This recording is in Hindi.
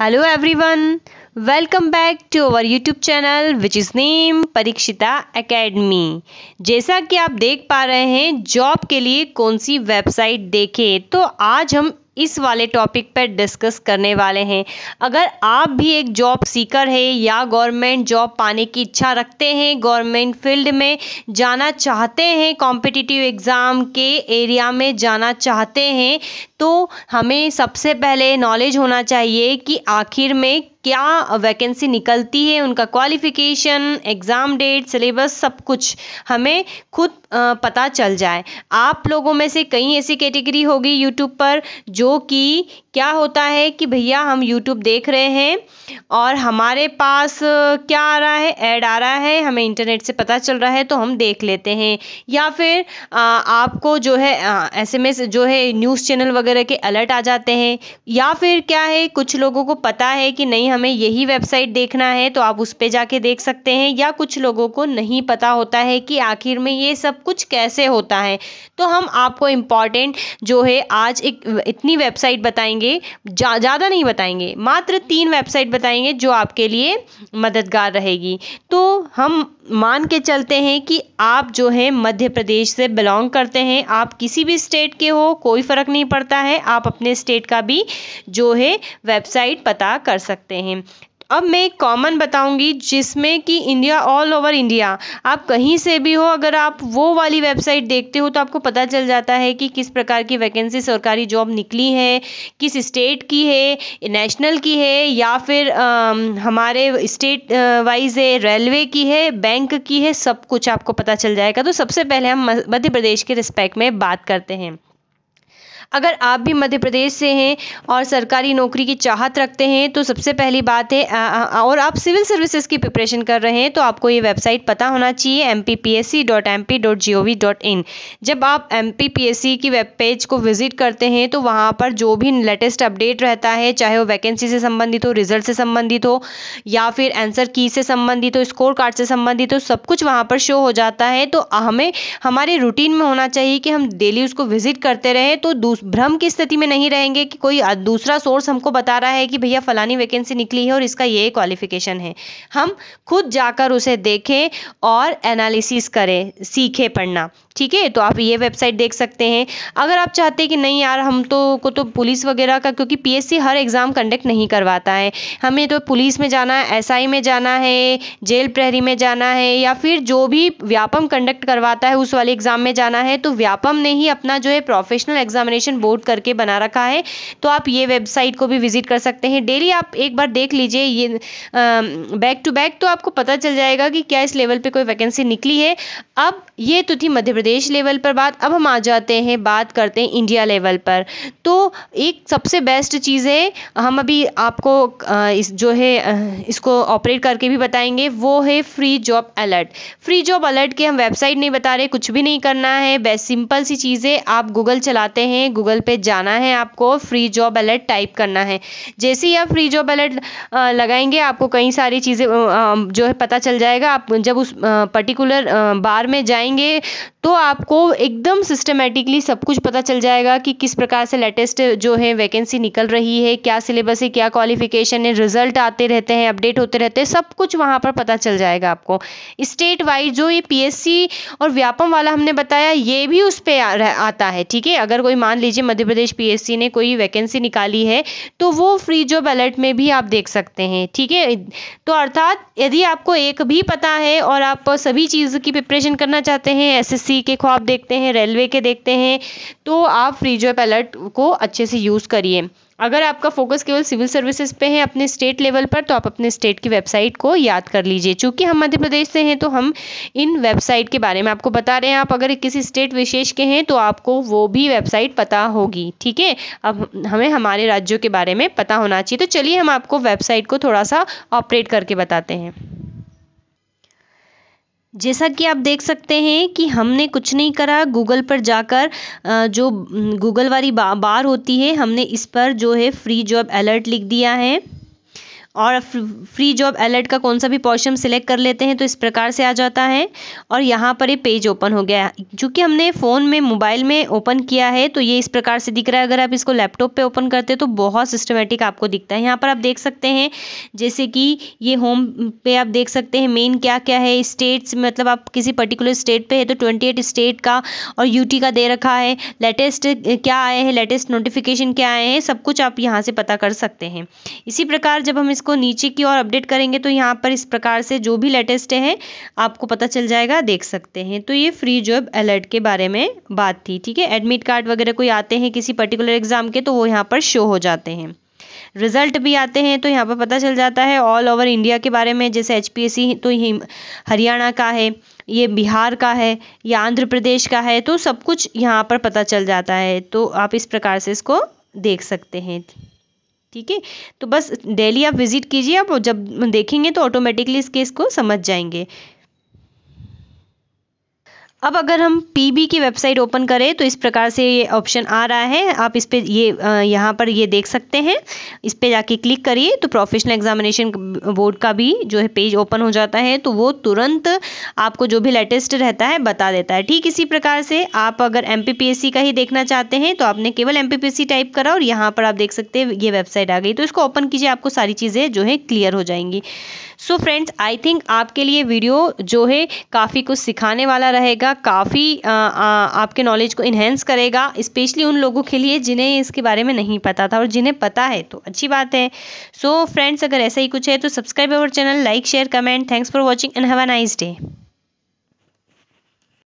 hello everyone welcome back to our YouTube channel which is name Parikshita academy जैसा कि आप देख पा रहे हैं जॉब के लिए कौन सी वेबसाइट देखें तो आज हम इस वाले टॉपिक पर डिस्कस करने वाले हैं अगर आप भी एक जॉब सीकर है या गवर्नमेंट जॉब पाने की इच्छा रखते हैं गवर्नमेंट फील्ड में जाना चाहते हैं कॉम्पिटिटिव एग्ज़ाम के एरिया में जाना चाहते हैं तो हमें सबसे पहले नॉलेज होना चाहिए कि आखिर में क्या वैकेंसी निकलती है उनका क्वालिफिकेशन एग्ज़ाम डेट सिलेबस सब कुछ हमें खुद पता चल जाए आप लोगों में से कई ऐसी कैटेगरी होगी यूट्यूब पर जो कि क्या होता है कि भैया हम यूट्यूब देख रहे हैं और हमारे पास क्या आ रहा है ऐड आ रहा है हमें इंटरनेट से पता चल रहा है तो हम देख लेते हैं या फिर आ, आपको जो है एसएमएस जो है न्यूज़ चैनल वगैरह के अलर्ट आ जाते हैं या फिर क्या है कुछ लोगों को पता है कि नहीं हमें यही वेबसाइट देखना है तो आप उस पर जाके देख सकते हैं या कुछ लोगों को नहीं पता होता है कि आखिर में ये सब कुछ कैसे होता है तो हम आपको इम्पॉर्टेंट जो है आज एक इतनी वेबसाइट बताएंगे बताएंगे ज़्यादा जा, नहीं बताएंगे मात्र तीन वेबसाइट बताएंगे जो आपके लिए मददगार रहेगी तो हम मान के चलते हैं कि आप जो है मध्य प्रदेश से बिलोंग करते हैं आप किसी भी स्टेट के हो कोई फ़र्क नहीं पड़ता है आप अपने स्टेट का भी जो है वेबसाइट पता कर सकते हैं अब मैं एक कॉमन बताऊंगी जिसमें कि इंडिया ऑल ओवर इंडिया आप कहीं से भी हो अगर आप वो वाली वेबसाइट देखते हो तो आपको पता चल जाता है कि किस प्रकार की वैकेंसी सरकारी जॉब निकली है किस स्टेट की है नेशनल की है या फिर आ, हमारे स्टेट वाइज है रेलवे की है बैंक की है सब कुछ आपको पता चल जाएगा तो सबसे पहले हम मध्य प्रदेश के रिस्पेक्ट में बात करते हैं अगर आप भी मध्य प्रदेश से हैं और सरकारी नौकरी की चाहत रखते हैं तो सबसे पहली बात है और आप सिविल सर्विसेज की प्रिपरेशन कर रहे हैं तो आपको ये वेबसाइट पता होना चाहिए एम एम जब आप एम की वेब पेज को विजिट करते हैं तो वहाँ पर जो भी लेटेस्ट अपडेट रहता है चाहे वो वैकेंसी से संबंधित हो रिजल्ट से संबंधित हो या फिर आंसर की से संबंधित हो स्कोर कार्ड से संबंधित हो सब कुछ वहाँ पर शो हो जाता है तो हमें हमारे रूटीन में होना चाहिए कि हम डेली उसको विजिट करते रहें तो दूसरे भ्रम की स्थिति में नहीं रहेंगे कि कोई दूसरा सोर्स हमको बता रहा है कि भैया फलानी वैकेंसी निकली है और इसका ये क्वालिफिकेशन है हम खुद जाकर उसे देखें और एनालिसिस करें सीखें पढ़ना ठीक है तो आप ये वेबसाइट देख सकते हैं अगर आप चाहते हैं कि नहीं यार हम तो को तो पुलिस वगैरह का क्योंकि पीएससी हर एग्ज़ाम कंडक्ट नहीं करवाता है हमें तो पुलिस में जाना है एसआई में जाना है जेल प्रहरी में जाना है या फिर जो भी व्यापम कंडक्ट करवाता है उस वाले एग्ज़ाम में जाना है तो व्यापम ने ही अपना जो है प्रोफेशनल एग्जामिनेशन बोर्ड करके बना रखा है तो आप ये वेबसाइट को भी विजिट कर सकते हैं डेली आप एक बार देख लीजिए ये बैक टू बैक तो आपको पता चल जाएगा कि क्या इस लेवल पर कोई वैकेंसी निकली है अब ये तो थी मध्य प्रदेश लेवल पर बात अब हम आ जाते हैं बात करते हैं इंडिया लेवल पर तो एक सबसे बेस्ट चीज़ है हम अभी आपको इस जो है इसको ऑपरेट करके भी बताएंगे वो है free job alert free job alert के हम वेबसाइट नहीं बता रहे कुछ भी नहीं करना है बेस सिंपल सी चीज़ है आप गूगल चलाते हैं गूगल पे जाना है आपको फ्री जॉब अलर्ट टाइप करना है जैसे ही आप फ्री जॉब अलर्ट लगाएंगे आपको कई सारी चीज़ें जो है पता चल जाएगा आप जब उस पर्टिकुलर बार में जाएंगे तो आपको एकदम सिस्टमेटिकली सब कुछ पता चल जाएगा कि किस प्रकार से लेटेस्ट जो है वैकेंसी निकल रही है क्या सिलेबस है क्या क्वालिफिकेशन है रिजल्ट आते रहते हैं अपडेट होते रहते हैं सब कुछ वहाँ पर पता चल जाएगा आपको स्टेट वाइज जो ये पीएससी और व्यापम वाला हमने बताया ये भी उस पर आता है ठीक है अगर कोई मान लीजिए मध्य प्रदेश पी ने कोई वैकेंसी निकाली है तो वो फ्री जॉब अलर्ट में भी आप देख सकते हैं ठीक है तो अर्थात यदि आपको एक भी पता है और आप सभी चीज़ की प्रिपरेशन करना चाहते हैं एस सी के ख्वाब देखते हैं रेलवे के देखते हैं तो आप फ्री जॉब अलर्ट को अच्छे से यूज़ करिए अगर आपका फोकस केवल सिविल सर्विसेज पे है अपने स्टेट लेवल पर तो आप अपने स्टेट की वेबसाइट को याद कर लीजिए चूंकि हम मध्य प्रदेश से हैं तो हम इन वेबसाइट के बारे में आपको बता रहे हैं आप अगर किसी स्टेट विशेष के हैं तो आपको वो भी वेबसाइट पता होगी ठीक है अब हमें हमारे राज्यों के बारे में पता होना चाहिए तो चलिए हम आपको वेबसाइट को थोड़ा सा ऑपरेट करके बताते हैं जैसा कि आप देख सकते हैं कि हमने कुछ नहीं करा गूगल पर जाकर जो गूगल वाली बार होती है हमने इस पर जो है फ्री जॉब अलर्ट लिख दिया है और फ्री जॉब अलर्ट का कौन सा भी पोर्शन सिलेक्ट कर लेते हैं तो इस प्रकार से आ जाता है और यहाँ पर ये पेज ओपन हो गया चूँकि हमने फ़ोन में मोबाइल में ओपन किया है तो ये इस प्रकार से दिख रहा है अगर आप इसको लैपटॉप पे ओपन करते हैं तो बहुत सिस्टमेटिक आपको दिखता है यहाँ पर आप देख सकते हैं जैसे कि ये होम पे आप देख सकते हैं मेन क्या क्या है स्टेट्स मतलब आप किसी पर्टिकुलर स्टेट पर है तो ट्वेंटी स्टेट का और यूटी का दे रखा है लेटेस्ट क्या आए हैं लेटेस्ट नोटिफिकेशन क्या आए हैं सब कुछ आप यहाँ से पता कर सकते हैं इसी प्रकार जब हम इस इसको नीचे की ओर अपडेट करेंगे तो यहाँ पर इस प्रकार से जो भी लेटेस्ट है आपको पता चल जाएगा देख सकते हैं तो ये फ्री जॉब अलर्ट के बारे में बात थी ठीक है एडमिट कार्ड वगैरह कोई आते हैं किसी पर्टिकुलर एग्जाम के तो वो यहाँ पर शो हो जाते हैं रिजल्ट भी आते हैं तो यहाँ पर पता चल जाता है ऑल ओवर इंडिया के बारे में जैसे एच तो हरियाणा का है ये बिहार का है या आंध्र प्रदेश का है तो सब कुछ यहाँ पर पता चल जाता है तो आप इस प्रकार से इसको देख सकते हैं ठीक है तो बस डेली आप विजिट कीजिए आप जब देखेंगे तो ऑटोमेटिकली इस केस को समझ जाएंगे अब अगर हम पीबी की वेबसाइट ओपन करें तो इस प्रकार से ये ऑप्शन आ रहा है आप इस पर ये यहाँ पर ये देख सकते हैं इस पर जाके क्लिक करिए तो प्रोफेशनल एग्जामिनेशन बोर्ड का भी जो है पेज ओपन हो जाता है तो वो तुरंत आपको जो भी लेटेस्ट रहता है बता देता है ठीक इसी प्रकार से आप अगर एम का ही देखना चाहते हैं तो आपने केवल एम टाइप करा और यहाँ पर आप देख सकते हैं ये वेबसाइट आ गई तो इसको ओपन कीजिए आपको सारी चीज़ें जो है क्लियर हो जाएंगी सो फ्रेंड्स आई थिंक आपके लिए वीडियो जो है काफ़ी कुछ सिखाने वाला रहेगा का काफ़ी आपके नॉलेज को इन्हेंस करेगा स्पेशली उन लोगों के लिए जिन्हें इसके बारे में नहीं पता था और जिन्हें पता है तो अच्छी बात है सो so, फ्रेंड्स अगर ऐसा ही कुछ है तो subscribe our channel like share comment thanks for watching and have a nice day